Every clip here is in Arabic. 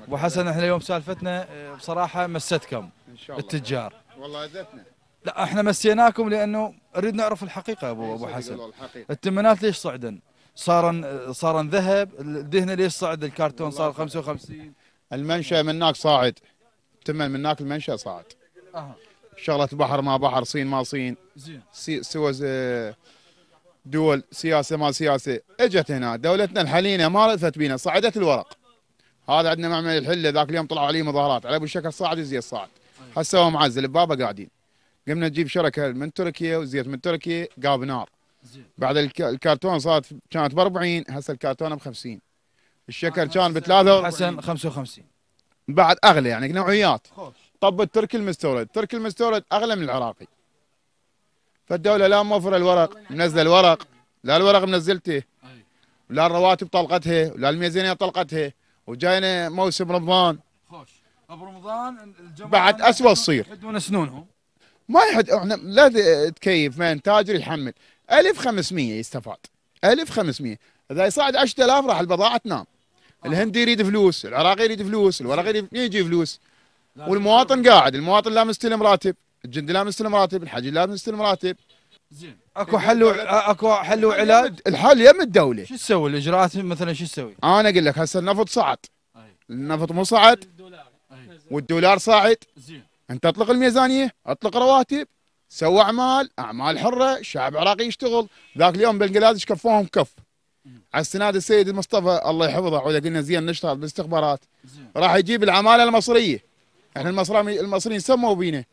ابو حسن احنا اليوم سالفتنا آه، بصراحه مستكم ان شاء الله التجار والله اذتنا لا احنا مسيناكم لانه اريد نعرف الحقيقه ابو ابو حسن التمنات ليش صعدن؟ صارن صارن ذهب الدهن ليش صعد الكرتون صار 55 المنشا من هناك صاعد تمن من هناك المنشا صاعد شغله البحر ما بحر صين ما صين زين سوى دول سياسه ما سياسه اجت هنا دولتنا الحاليه ما رأفت بينا صعدت الورق هذا عندنا معمل الحله ذاك اليوم طلعوا عليه مظاهرات على ابو الشكر الصاعد وزي أيوه. الصاعد هسه هو معزل ببابه قاعدين قمنا نجيب شركه من تركيا وزيت من تركيا قاب نار بعد الكرتون صارت كانت ب 40 هسه الكرتونه ب 50 الشكر كان ب 43 حسن 55 بعد اغلى يعني نوعيات طب التركي المستورد التركي المستورد اغلى من العراقي فالدوله لا موفره الورق منزل الورق لا الورق منزلته ولا الرواتب طلقتها ولا الميزانيه طلقتها وجاينا موسم رمضان خوش برمضان بعد اسوء تصير يحدون اسنونهم ما يحد احنا لا تكيف من تاجر يحمل 1500 يستفاد 1500 اذا يصعد 10000 راح البضاعه تنام آه. الهندي يريد فلوس العراقي يريد فلوس الورقي يريد يجي فلوس والمواطن قاعد المواطن لا مستلم راتب الجندي لا مستلم راتب الحاجي لا مستلم راتب زين اكو حل اكو حل وعلاج الحل يم الدوله شو تسوي الاجراءات مثلا شو تسوي؟ انا اقول لك هسه النفط صعد النفط مو صعد والدولار صاعد زين انت اطلق الميزانيه اطلق رواتب سوى اعمال اعمال حره الشعب العراقي يشتغل ذاك اليوم بنجلاديش كفوهم كف على استناد السيد مصطفى الله يحفظه عوده قلنا زين نشتغل بالاستخبارات راح يجيب العماله المصريه احنا المصريين المصريين سموا بينا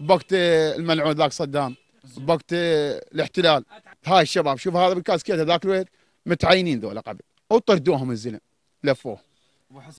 بوقت آه، الملعون ذاك صدام بوقت الاحتلال هاي الشباب شوف هذا بالكاسكيت هذاك الوقت متعينين ذولا قبل وطردوهم الزلم لفوه